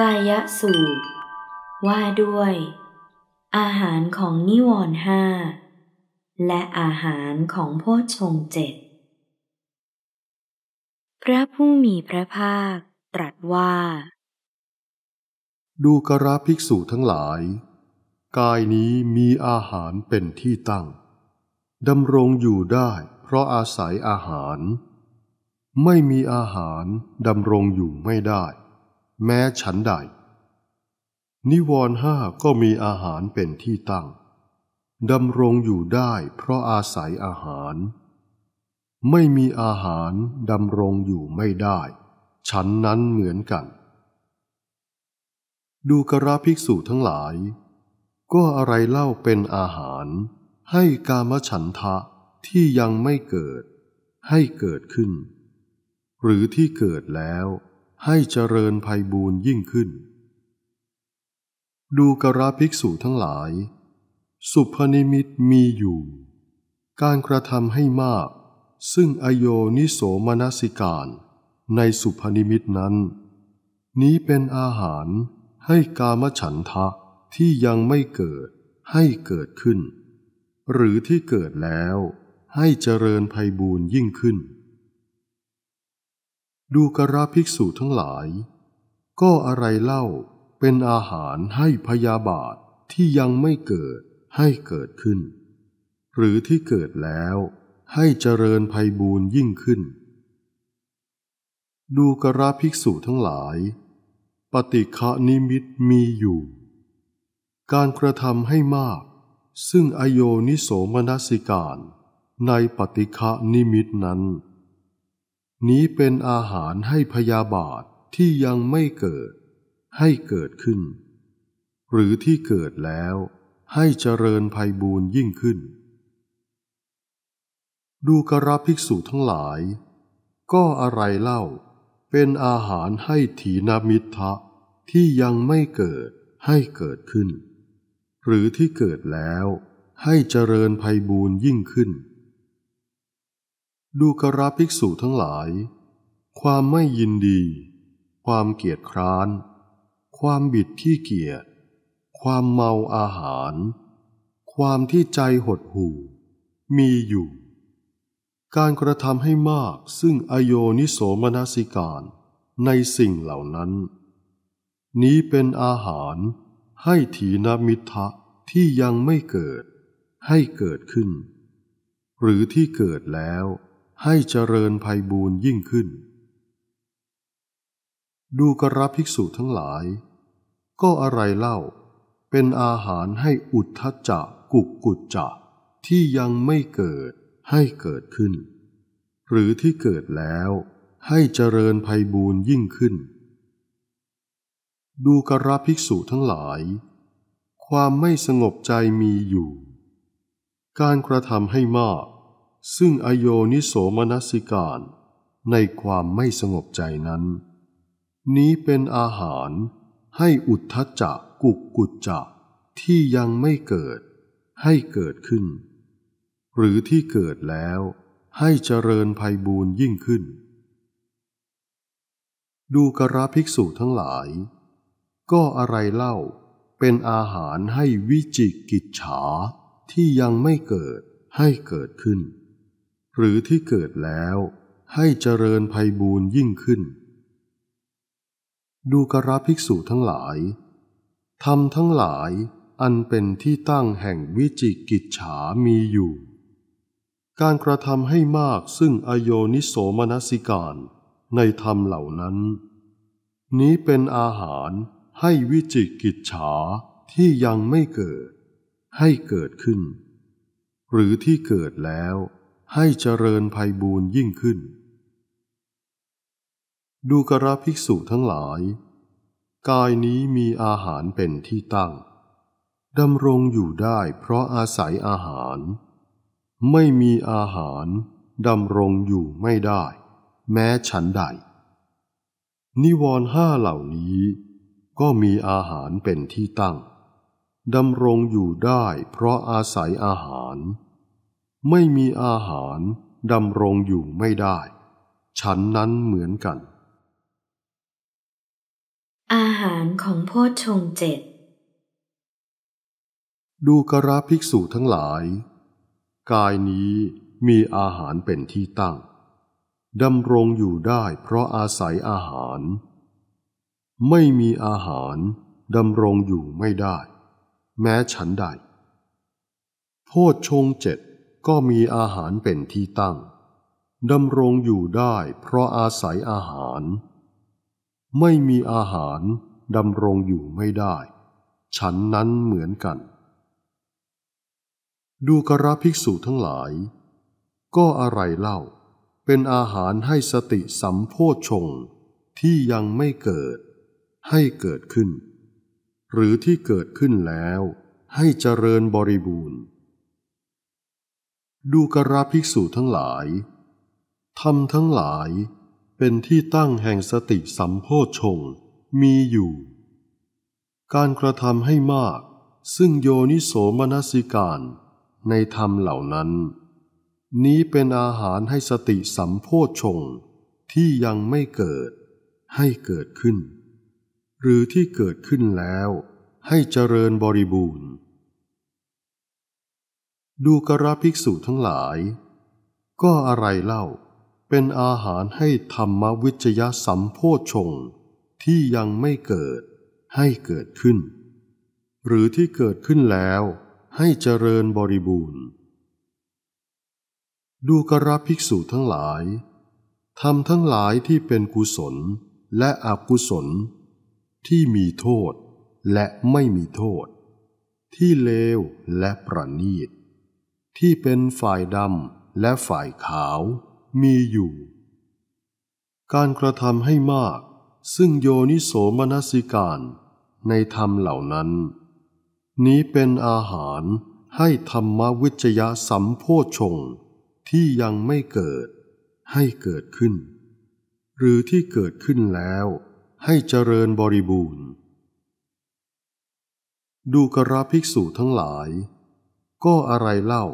กายสูตรว่าด้วย อาหารของนิวรห้า และอาหารของโพชงเจ็ด พระผู้มีพระภาคตรัสว่า ดูกราภิกษุทั้งหลาย กายนี้มีอาหารเป็นที่ตั้งดำรงอยู่ได้เพราะอาศัยอาหาร ไม่มีอาหารดำรงอยู่ไม่ได้แม้ฉันใด นิวรห้าก็มีอาหารเป็นที่ตั้งดำรงอยู่ได้เพราะอาศัยอาหาร ไม่มีอาหารดำรงอยู่ไม่ได้ ฉันนั้นเหมือนกัน ดูกระภิกษุทั้งหลาย ก็อะไรเล่าเป็นอาหาร ให้กามฉันทะที่ยังไม่เกิด ให้เกิดขึ้น หรือที่เกิดแล้วให้เจริญภัยบูนยิ่งขึ้น ดูกระภิกษุทั้งหลาย สุภนิมิตมีอยู่ การกระทำให้มาก ซึ่งอโยนิโสมนสิการ ในสุภนิมิตนั้น นี้เป็นอาหารให้กามฉันทะที่ยังไม่เกิดให้เกิดขึ้น หรือที่เกิดแล้วให้เจริญภัยบูนยิ่งขึ้นดูกระภิกษุทั้งหลายก็อะไรเล่าเป็นอาหารให้พยาบาทที่ยังไม่เกิดให้เกิดขึ้น หรือที่เกิดแล้วให้เจริญภัยบูนยิ่งขึ้น ดูกระภิกษุทั้งหลาย ปฏิฆานิมิตมีอยู่ การกระทำให้มาก ซึ่งอโยนิโสมนสิการ ในปฏิฆานิมิตนั้นนี้เป็นอาหารให้พยาบาทที่ยังไม่เกิด ให้เกิดขึ้น หรือที่เกิดแล้วให้เจริญภัยบูนยิ่งขึ้น ดูกระภิกษุทั้งหลาย ก็อะไรเล่า เป็นอาหารให้ถีนามิทะที่ยังไม่เกิดให้เกิดขึ้น หรือที่เกิดแล้วให้เจริญภัยบูนยิ่งขึ้นดูกราภิกษุทั้งหลาย ความไม่ยินดี ความเกียจคร้าน ความบิดขี้เกียจความเมาอาหาร ความที่ใจหดหู่ มีอยู่ การกระทำให้มากซึ่งอโยนิโสมนสิการในสิ่งเหล่านั้น นี้เป็นอาหารให้ถีนมิทะที่ยังไม่เกิดให้เกิดขึ้น หรือที่เกิดแล้วให้เจริญภัยบูญยิ่งขึ้น ดูกรบภิกษุทั้งหลาย ก็อะไรเล่า เป็นอาหารให้อุทธจักกุกกุจจะ ที่ยังไม่เกิดให้เกิดขึ้น หรือที่เกิดแล้วให้เจริญภัยบูญยิ่งขึ้น ดูกรบภิกษุทั้งหลาย ความไม่สงบใจมีอยู่ การกระทำให้มากซึ่งอโยนิโสมนสิการในความไม่สงบใจนั้น นี้เป็นอาหารให้อุทธจักกุกกุจจะที่ยังไม่เกิดให้เกิดขึ้น หรือที่เกิดแล้วให้เจริญภัยบูนยิ่งขึ้น ดูกระภิกษุทั้งหลายก็อะไรเล่าเป็นอาหารให้วิจิกิจฉาที่ยังไม่เกิดให้เกิดขึ้นหรือที่เกิดแล้วให้เจริญภัยบูนยิ่งขึ้น ดูกราภิกษุทั้งหลายทำทั้งหลายอันเป็นที่ตั้งแห่งวิจิกิจฉามีอยู่ การกระทำให้มากซึ่งอโยนิโสมนสิการ ในธรรมเหล่านั้น นี้เป็นอาหารให้วิจิกิจฉาที่ยังไม่เกิด ให้เกิดขึ้น หรือที่เกิดแล้วให้เจริญภัยบูญยิ่งขึ้น ดูกระภิกษุทั้งหลาย กายนี้มีอาหารเป็นที่ตั้ง ดำรงอยู่ได้เพราะอาศัยอาหาร ไม่มีอาหารดำรงอยู่ไม่ได้แม้ฉันใด นิวรห้าเหล่านี้ก็มีอาหารเป็นที่ตั้ง ดำรงอยู่ได้เพราะอาศัยอาหารไม่มีอาหารดำรงอยู่ไม่ได้ ฉันนั้นเหมือนกัน อาหารของโพชฌงเจ็ดดูกราภิกษุทั้งหลาย กายนี้มีอาหารเป็นที่ตั้ง ดำรงอยู่ได้ เพราะอาศัยอาหาร ไม่มีอาหารดำรงอยู่ไม่ได้ แม้ฉันใดโพชฌงเจ็ดก็มีอาหารเป็นที่ตั้งดำรงอยู่ได้เพราะอาศัยอาหาร ไม่มีอาหารดำรงอยู่ไม่ได้ ฉันนั้นเหมือนกัน ดูกระภิกษุทั้งหลาย ก็อะไรเล่า เป็นอาหารให้สติสัมโพชงที่ยังไม่เกิดให้เกิดขึ้น หรือที่เกิดขึ้นแล้วให้เจริญบริบูรณ์ดูกราภิกษุทั้งหลายธรรมทั้งหลายเป็นที่ตั้งแห่งสติสัมโพชงมีอยู่ การกระทำให้มาก ซึ่งโยนิโสมนสิการ ในธรรมเหล่านั้น นี้เป็นอาหารให้สติสัมโพชง ที่ยังไม่เกิดให้เกิดขึ้น หรือที่เกิดขึ้นแล้วให้เจริญบริบูรณ์ดูกระภิกษุทั้งหลาย ก็อะไรเล่าเป็นอาหารให้ธรรมวิจยะสัมโพชงที่ยังไม่เกิดให้เกิดขึ้น หรือที่เกิดขึ้นแล้วให้เจริญบริบูรณ์ ดูกระภิกษุทั้งหลายทำทั้งหลายที่เป็นกุศลและอกุศล ที่มีโทษและไม่มีโทษ ที่เลวและประณีตที่เป็นฝ่ายดำและฝ่ายขาวมีอยู่ การกระทำให้มาก ซึ่งโยนิโสมนสิการ ในธรรมเหล่านั้น นี้เป็นอาหารให้ธรรมวิจยะสัมโพชงที่ยังไม่เกิดให้เกิดขึ้น หรือที่เกิดขึ้นแล้วให้เจริญบริบูรณ์ ดูกระภิกษุทั้งหลาย ก็อะไรเล่า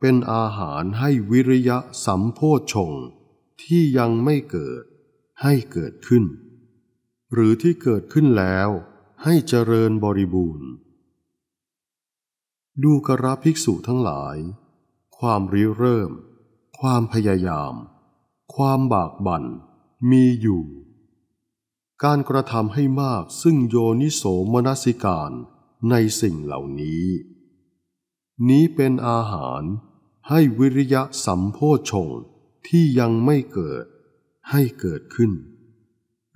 เป็นอาหารให้วิริยะสัมโพชง ที่ยังไม่เกิด ให้เกิดขึ้น หรือที่เกิดขึ้นแล้วให้เจริญบริบูรณ์ ดูกระภิกษุทั้งหลาย ความริเริ่ม ความพยายาม ความบากบั่นมีอยู่ การกระทำให้มากซึ่งโยนิโสมนสิการในสิ่งเหล่านี้ นี้เป็นอาหารให้วิริยะสัมโพชงที่ยังไม่เกิดให้เกิดขึ้น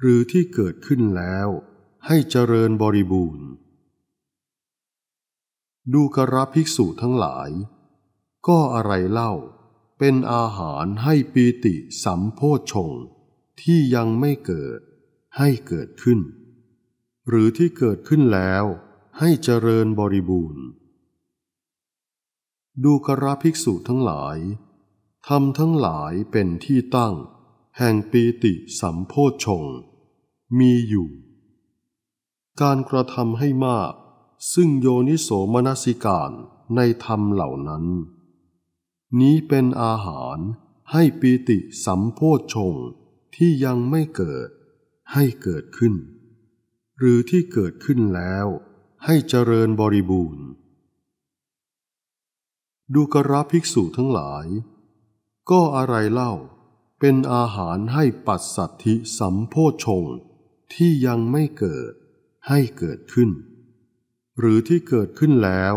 หรือที่เกิดขึ้นแล้วให้เจริญบริบูรณ์ ดูกระภิกษุทั้งหลาย ก็อะไรเล่า เป็นอาหารให้ปีติสัมโพชงที่ยังไม่เกิดให้เกิดขึ้น หรือที่เกิดขึ้นแล้วให้เจริญบริบูรณ์ดูกระภิกษุทั้งหลายทำทั้งหลายเป็นที่ตั้ง แห่งปีติสัมโพชงมีอยู่ การกระทำให้มาก ซึ่งโยนิโสมนสิการในธรรมเหล่านั้น นี้เป็นอาหารให้ปีติสัมโพชงที่ยังไม่เกิดให้เกิดขึ้น หรือที่เกิดขึ้นแล้วให้เจริญบริบูรณ์ดูกระภิกษุทั้งหลาย ก็อะไรเล่าเป็นอาหารให้ปัสสัทธิสัมโพชง ที่ยังไม่เกิดให้เกิดขึ้น หรือที่เกิดขึ้นแล้ว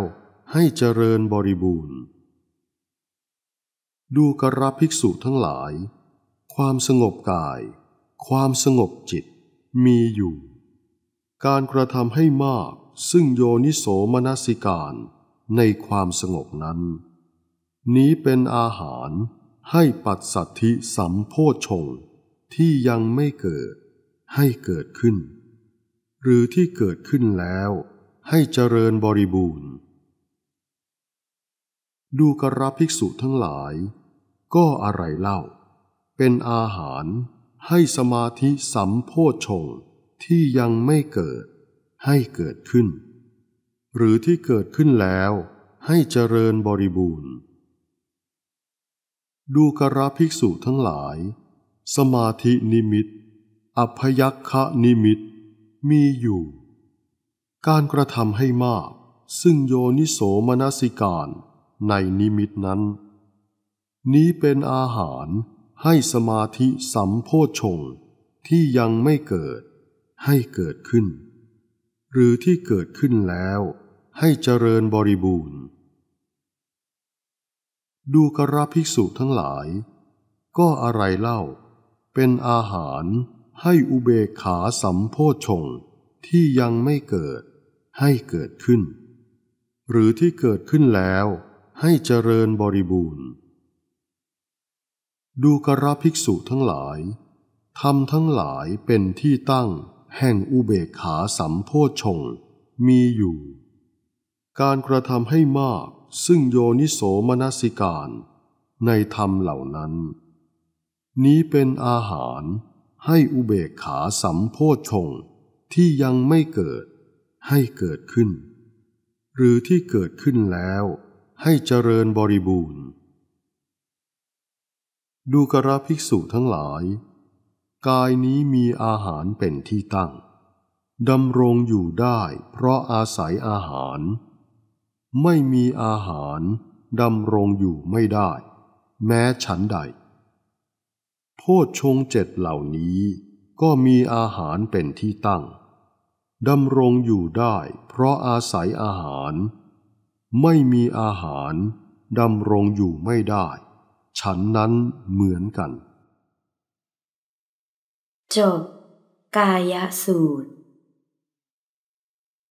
ให้เจริญบริบูรณ์ ดูกระภิกษุทั้งหลาย ความสงบกายความสงบจิตมีอยู่ การกระทำให้มากซึ่งโยนิโสมนสิการ ในความสงบนั้นนี้เป็นอาหารให้ปัสสัทธิสัมโพชงที่ยังไม่เกิดให้เกิดขึ้น หรือที่เกิดขึ้นแล้วให้เจริญบริบูรณ์ ดูกราภิกษุทั้งหลาย ก็อะไรเล่า เป็นอาหารให้สมาธิสัมโพชงที่ยังไม่เกิดให้เกิดขึ้น หรือที่เกิดขึ้นแล้วให้เจริญบริบูรณ์ดูกระภิกษุทั้งหลาย สมาธินิมิต อัพยัคคะนิมิตมีอยู่ การกระทำให้มาก ซึ่งโยนิโสมนสิการในนิมิตนั้น นี้เป็นอาหารให้สมาธิสัมโพชงที่ยังไม่เกิดให้เกิดขึ้น หรือที่เกิดขึ้นแล้วให้เจริญบริบูรณ์ดูกระภิกษุทั้งหลาย ก็อะไรเล่า เป็นอาหารให้อุเบกขาสัมโพชงที่ยังไม่เกิดให้เกิดขึ้น หรือที่เกิดขึ้นแล้วให้เจริญบริบูรณ์ ดูกระภิกษุทั้งหลายทำทั้งหลายเป็นที่ตั้งแห่งอุเบกขาสัมโพชงมีอยู่ การกระทำให้มากซึ่งโยนิโสมนสิการ ในธรรมเหล่านั้น นี้เป็นอาหารให้อุเบกขาสัมโพชงที่ยังไม่เกิดให้เกิดขึ้น หรือที่เกิดขึ้นแล้วให้เจริญบริบูรณ์ดูกระภิกษุทั้งหลาย กายนี้มีอาหารเป็นที่ตั้ง ดำรงอยู่ได้เพราะอาศัยอาหารไม่มีอาหารดำรงอยู่ไม่ได้ แม้ฉันใด โพชฌงเจ็ดเหล่านี้ก็มีอาหารเป็นที่ตั้งดำรงอยู่ได้ เพราะอาศัยอาหาร ไม่มีอาหารดำรงอยู่ไม่ได้ ฉันนั้นเหมือนกันจบกายสูตร